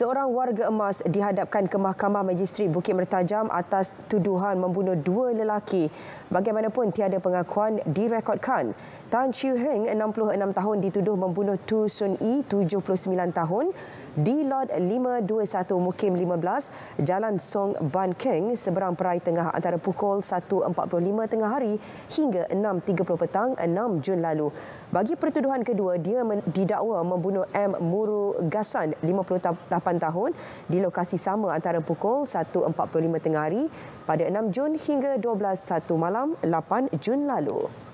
seorang warga emas dihadapkan ke Mahkamah Majistri Bukit Mertajam atas tuduhan membunuh dua lelaki. Bagaimanapun tiada pengakuan direkodkan. Tan Chiu Heng, 66 tahun dituduh membunuh Tu Sun Yi, 79 tahun di lot 521 Mukim 15 Jalan Song Ban Keng seberang Perai Tengah antara pukul 1.45 tengah hari hingga 6.30 petang 6 Jun lalu. Bagi pertuduhan kedua, dia didakwa membunuh M. Muru Gasan, 58 tahun, di lokasi sama antara pukul 1.45 tengah hari pada 6 Jun hingga 12.01 malam 8 Jun lalu.